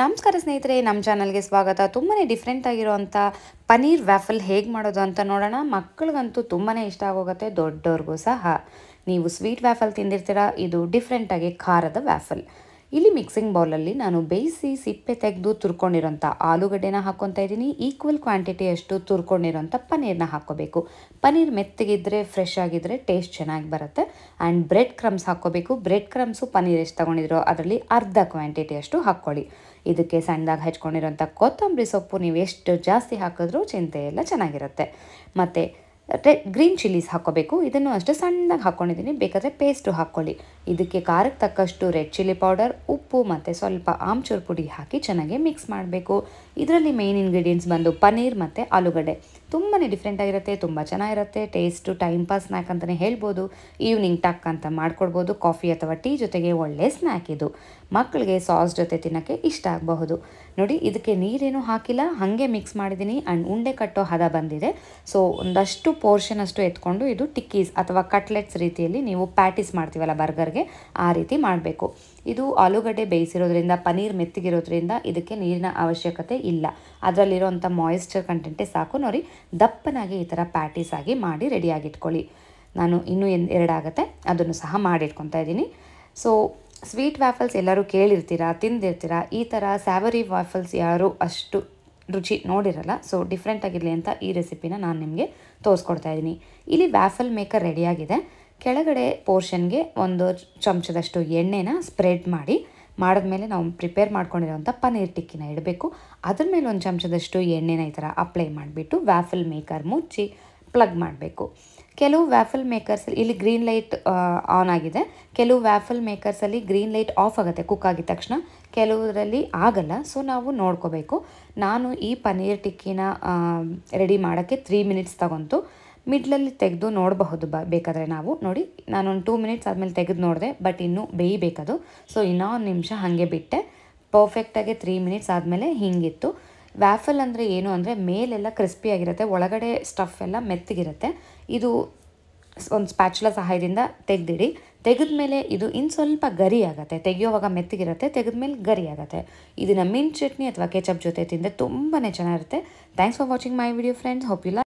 ನಮಸ್ಕಾರ ಸ್ನೇಹಿತರೆ ನಮ್ಮ ಚಾನಲ್ಗೆ ಸ್ವಾಗತ ತುಂಬಾ ಡಿಫ್ರೆಂಟ್ ಆಗಿರುವಂಥ ಪನೀರ್ ವ್ಯಾಫಲ್ ಹೇಗೆ ಮಾಡೋದು ಅಂತ ನೋಡೋಣ ಮಕ್ಕಳಿಗಂತೂ ತುಂಬಾ ಇಷ್ಟ ಆಗೋಗುತ್ತೆ ದೊಡ್ಡವ್ರಿಗೂ ಸಹ ನೀವು ಸ್ವೀಟ್ ವ್ಯಾಫಲ್ ತಿಂದಿರ್ತೀರ ಇದು ಡಿಫ್ರೆಂಟಾಗಿ ಖಾರದ ವ್ಯಾಫಲ್ ಇಲ್ಲಿ ಮಿಕ್ಸಿಂಗ್ ಬೌಲಲ್ಲಿ ನಾನು ಬೇಯಿಸಿ ಸಿಪ್ಪೆ ತೆಗೆದು ತುರ್ಕೊಂಡಿರೋಂಥ ಆಲೂಗಡ್ಡೆನ ಹಾಕ್ಕೊತಾ ಇದ್ದೀನಿ ಈಕ್ವಲ್ ಕ್ವಾಂಟಿಟಿಯಷ್ಟು ತುರ್ಕೊಂಡಿರೋಂಥ ಪನ್ನೀರನ್ನ ಹಾಕ್ಕೋಬೇಕು ಪನ್ನೀರ್ ಮೆತ್ತಗಿದ್ರೆ ಫ್ರೆಶ್ ಆಗಿದ್ರೆ ಟೇಸ್ಟ್ ಚೆನ್ನಾಗಿ ಬರುತ್ತೆ ಆ್ಯಂಡ್ ಬ್ರೆಡ್ ಕ್ರಮ್ಸ್ ಹಾಕ್ಕೋಬೇಕು ಬ್ರೆಡ್ ಕ್ರಮ್ಸು ಪನ್ನೀರ್ ಎಷ್ಟು ತೊಗೊಂಡಿದ್ರು ಅದರಲ್ಲಿ ಅರ್ಧ ಕ್ವಾಂಟಿಟಿಯಷ್ಟು ಹಾಕ್ಕೊಳ್ಳಿ ಇದಕ್ಕೆ ಸಣ್ಣದಾಗಿ ಹಚ್ಕೊಂಡಿರೋಂಥ ಕೊತ್ತಂಬರಿ ಸೊಪ್ಪು ನೀವು ಎಷ್ಟು ಜಾಸ್ತಿ ಹಾಕಿದ್ರೂ ಚಿಂತೆ ಎಲ್ಲ ಚೆನ್ನಾಗಿರುತ್ತೆ ಮತ್ತು ರೆಡ್ ಗ್ರೀನ್ ಚಿಲ್ಲೀಸ್ ಹಾಕೋಬೇಕು ಇದನ್ನು ಅಷ್ಟೇ ಸಣ್ಣದಾಗಿ ಹಾಕ್ಕೊಂಡಿದ್ದೀನಿ ಬೇಕಾದರೆ ಪೇಸ್ಟು ಹಾಕ್ಕೊಳ್ಳಿ ಇದಕ್ಕೆ ಖಾರಕ್ಕೆ ತಕ್ಕಷ್ಟು ರೆಡ್ ಚಿಲ್ಲಿ ಪೌಡರ್ ಉಪ್ಪು ಮತ್ತು ಸ್ವಲ್ಪ ಆಮ್ಚೂರು ಪುಡಿ ಹಾಕಿ ಚೆನ್ನಾಗಿ ಮಿಕ್ಸ್ ಮಾಡಬೇಕು ಇದರಲ್ಲಿ ಮೇನ್ ಇಂಗ್ರೀಡಿಯೆಂಟ್ಸ್ ಬಂದು ಪನ್ನೀರ್ ಮತ್ತು ಆಲೂಗಡ್ಡೆ ತುಂಬಾ ಆಗಿರುತ್ತೆ ತುಂಬ ಚೆನ್ನಾಗಿರುತ್ತೆ ಟೇಸ್ಟು ಟೈಮ್ ಪಾಸ್ ಸ್ನ್ಯಾಕ್ ಅಂತಲೇ ಹೇಳ್ಬೋದು ಈವ್ನಿಂಗ್ ಟಕ್ ಅಂತ ಮಾಡ್ಕೊಡ್ಬೋದು ಕಾಫಿ ಅಥವಾ ಟೀ ಜೊತೆಗೆ ಒಳ್ಳೆ ಸ್ನ್ಯಾಕ್ ಇದು ಮಕ್ಕಳಿಗೆ ಸಾಸ್ ಜೊತೆ ತಿನ್ನೋಕ್ಕೆ ಇಷ್ಟ ಆಗಬಹುದು ನೋಡಿ ಇದಕ್ಕೆ ನೀರೇನು ಹಾಕಿಲ್ಲ ಹಾಗೆ ಮಿಕ್ಸ್ ಮಾಡಿದ್ದೀನಿ ಆ್ಯಂಡ್ ಉಂಡೆ ಕಟ್ಟೋ ಹದ ಬಂದಿದೆ ಸೊ ಒಂದಷ್ಟು ಪೋರ್ಷನ್ ಅಷ್ಟು ಎತ್ಕೊಂಡು ಇದು ಟಿಕ್ಕೀಸ್ ಅಥವಾ ಕಟ್ಲೆಟ್ಸ್ ರೀತಿಯಲ್ಲಿ ನೀವು ಪ್ಯಾಟಿಸ್ ಮಾಡ್ತೀವಲ್ಲ ಬರ್ಗರ್ಗೆ ಆ ರೀತಿ ಮಾಡಬೇಕು ಇದು ಆಲೂಗಡ್ಡೆ ಬೇಯಿಸಿರೋದ್ರಿಂದ ಪನೀರ್ ಮೆತ್ತಿಗಿರೋದ್ರಿಂದ ಇದಕ್ಕೆ ನೀರಿನ ಅವಶ್ಯಕತೆ ಇಲ್ಲ ಅಂಥ ಮಾಯಿಶ್ಚರ್ ಕಂಟೆಂಟೇ ಸಾಕು ನೋಡಿ ದಪ್ಪನಾಗಿ ಈ ಥರ ಪ್ಯಾಟೀಸಾಗಿ ಮಾಡಿ ರೆಡಿಯಾಗಿಟ್ಕೊಳ್ಳಿ ನಾನು ಇನ್ನೂ ಎನ್ ಎರಡಾಗತ್ತೆ ಅದನ್ನು ಸಹ ಮಾಡಿಟ್ಕೊತಾ ಇದ್ದೀನಿ ಸೊ ಸ್ವೀಟ್ ವ್ಯಾಫಲ್ಸ್ ಎಲ್ಲರೂ ಕೇಳಿರ್ತೀರಾ ತಿಂದಿರ್ತೀರಾ ಈ ಥರ ಸ್ಯಾವರಿ ವ್ಯಾಫಲ್ಸ್ ಯಾರೂ ಅಷ್ಟು ರುಚಿ ನೋಡಿರಲ್ಲ ಸೊ ಡಿಫ್ರೆಂಟಾಗಿರಲಿ ಆಗಿರಲಿ ಅಂತ ಈ ರೆಸಿಪಿನ ನಾನು ನಿಮಗೆ ತೋರಿಸ್ಕೊಡ್ತಾ ಇದ್ದೀನಿ ಇಲ್ಲಿ ವ್ಯಾಫಲ್ ಮೇಕರ್ ರೆಡಿಯಾಗಿದೆ ಕೆಳಗಡೆ ಪೋರ್ಷನ್ಗೆ ಒಂದು ಚಮಚದಷ್ಟು ಎಣ್ಣೆನ ಸ್ಪ್ರೆಡ್ ಮಾಡಿ ಮಾಡಿದ್ಮೇಲೆ ನಾವು ಪ್ರಿಪೇರ್ ಮಾಡ್ಕೊಂಡಿರೋಂಥ ಪನ್ನೀರ್ ಟಿಕ್ಕಿನ ಇಡಬೇಕು ಅದ್ರ ಮೇಲೆ ಒಂದು ಚಮಚದಷ್ಟು ಎಣ್ಣೆನ ಈ ಥರ ಅಪ್ಲೈ ಮಾಡಿಬಿಟ್ಟು ವ್ಯಾಫಲ್ ಮೇಕರ್ ಮುಚ್ಚಿ ಪ್ಲಗ್ ಮಾಡಬೇಕು ಕೆಲವು ವ್ಯಾಫಲ್ ಮೇಕರ್ಸ್ ಇಲ್ಲಿ ಗ್ರೀನ್ ಲೈಟ್ ಆನ್ ಆಗಿದೆ ಕೆಲವು ವ್ಯಾಫಲ್ ಮೇಕರ್ಸಲ್ಲಿ ಗ್ರೀನ್ ಲೈಟ್ ಆಫ್ ಆಗುತ್ತೆ ಕುಕ್ ಆಗಿದ ತಕ್ಷಣ ಕೆಲವರಲ್ಲಿ ಆಗಲ್ಲ ಸೊ ನಾವು ನೋಡ್ಕೋಬೇಕು ನಾನು ಈ ಪನ್ನೀರ್ ಟಿಕ್ಕಿನ ರೆಡಿ ಮಾಡೋಕ್ಕೆ ತ್ರೀ ಮಿನಿಟ್ಸ್ ತಗೊಂತು ಮಿಡ್ಲಲ್ಲಿ ತೆಗೆದು ನೋಡಬಹುದು ಬ ಬೇಕಾದರೆ ನಾವು ನೋಡಿ ನಾನೊಂದು ಟೂ ಮಿನಿಟ್ಸ್ ಆದಮೇಲೆ ತೆಗೆದು ನೋಡಿದೆ ಬಟ್ ಇನ್ನೂ ಬೇಯಬೇಕದು ಸೊ ಇನ್ನೊಂದು ನಿಮಿಷ ಹಾಗೆ ಬಿಟ್ಟೆ ಪರ್ಫೆಕ್ಟಾಗಿ ತ್ರೀ ಮಿನಿಟ್ಸ್ ಆದಮೇಲೆ ಹೀಗಿತ್ತು ವ್ಯಾಫಲ್ ಅಂದರೆ ಏನು ಅಂದರೆ ಮೇಲೆಲ್ಲ ಕ್ರಿಸ್ಪಿಯಾಗಿರುತ್ತೆ ಒಳಗಡೆ ಸ್ಟಫ್ ಎಲ್ಲ ಮೆತ್ತಗಿರುತ್ತೆ ಇದು ಒಂದು ಸ್ಪ್ಯಾಚುಲ ಸಹಾಯದಿಂದ ತೆಗೆದಿಡಿ ಮೇಲೆ ಇದು ಇನ್ನು ಸ್ವಲ್ಪ ಗರಿ ಆಗುತ್ತೆ ತೆಗೆಯೋವಾಗ ಮೆತ್ತಗಿರುತ್ತೆ ಮೇಲೆ ಗರಿ ಆಗುತ್ತೆ ಇದನ್ನು ಮಿನ್ ಚಟ್ನಿ ಅಥವಾ ಕೆಚಪ್ ಜೊತೆ ತಿಂದರೆ ತುಂಬಾ ಚೆನ್ನಾಗಿರುತ್ತೆ thanks for watching my video friends hope you